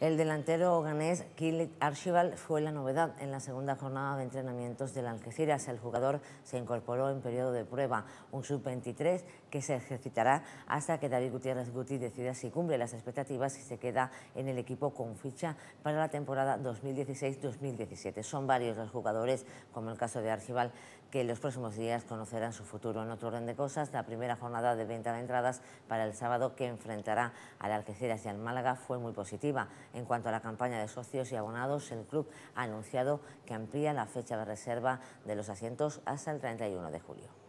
El delantero ganés Kilit Archibald fue la novedad en la segunda jornada de entrenamientos del Algeciras. El jugador se incorporó en periodo de prueba, un sub-23 que se ejercitará hasta que David Gutiérrez Guti decida si cumple las expectativas y se queda en el equipo con ficha para la temporada 2016-2017. Son varios los jugadores, como el caso de Archibald, que en los próximos días conocerán su futuro. En otro orden de cosas, la primera jornada de venta de entradas para el sábado que enfrentará al Algeciras y al Málaga fue muy positiva. En cuanto a la campaña de socios y abonados, el club ha anunciado que amplía la fecha de reserva de los asientos hasta el 31 de julio.